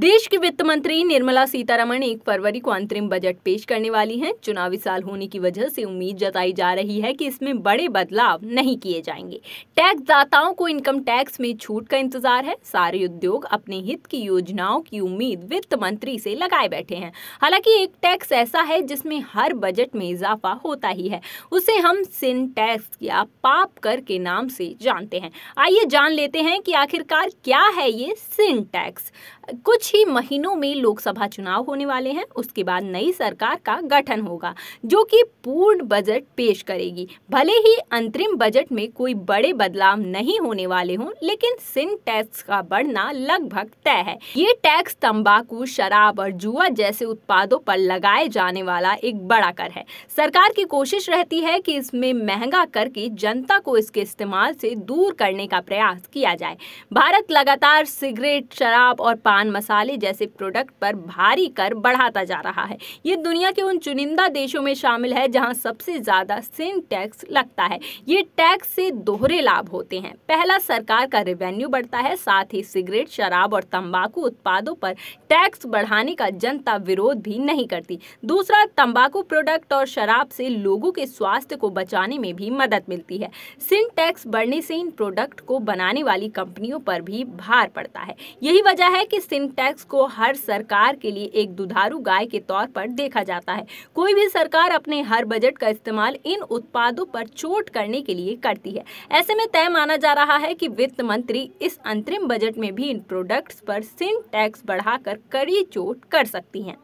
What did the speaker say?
देश की वित्त मंत्री निर्मला सीतारमण एक फरवरी को अंतरिम बजट पेश करने वाली हैं। चुनावी साल होने की वजह से उम्मीद जताई जा रही है कि इसमें बड़े बदलाव नहीं किए जाएंगे टैक्स दाताओं को इनकम टैक्स में छूट का इंतजार है सारे उद्योग अपने हित की योजनाओं की उम्मीद वित्त मंत्री से लगाए बैठे हैं हालांकि एक टैक्स ऐसा है जिसमें हर बजट में इजाफा होता ही है उसे हम सिन टैक्स या पाप कर के नाम से जानते हैं आइए जान लेते हैं कि आखिरकार क्या है ये सिन टैक्स कुछ ही महीनों में लोकसभा चुनाव होने वाले हैं उसके बाद नई सरकार का गठन होगा जो कि पूर्ण बजट पेश करेगी भले ही अंतरिम बजट में कोई बड़े बदलाव नहीं होने वाले हों लेकिन सिन टैक्स का बढ़ना लगभग तय है ये टैक्स तंबाकू शराब और जुआ जैसे उत्पादों पर लगाए जाने वाला एक बड़ा कर है सरकार की कोशिश रहती है की इसमें महंगा करके जनता को इसके इस्तेमाल से दूर करने का प्रयास किया जाए भारत लगातार सिगरेट शराब और पान मसाले जैसे प्रोडक्ट पर भारी कर बढ़ाता जा रहा है ये दुनिया के उन चुनिंदा देशों में शामिल है जहां सबसे ज़्यादा सेम टैक्स लगता है ये टैक्स से दोहरे लाभ होते हैं पहला सरकार का रेवेन्यू बढ़ता है साथ ही सिगरेट शराब और तम्बाकू उत्पादों पर टैक्स बढ़ाने का जनता विरोध भी नहीं करती दूसरा तम्बाकू प्रोडक्ट और शराब से लोगों के स्वास्थ्य को बचाने में भी मदद मिलती है सिन टैक्स बढ़ने से इन प्रोडक्ट को बनाने वाली कंपनियों पर भी भार पड़ता है यही वजह है कि इस सिंटैक्स को हर सरकार के लिए एक दुधारू गाय के तौर पर देखा जाता है कोई भी सरकार अपने हर बजट का इस्तेमाल इन उत्पादों पर चोट करने के लिए करती है ऐसे में तय माना जा रहा है कि वित्त मंत्री इस अंतरिम बजट में भी इन प्रोडक्ट्स पर सिंटैक्स बढ़ाकर कड़ी चोट कर सकती हैं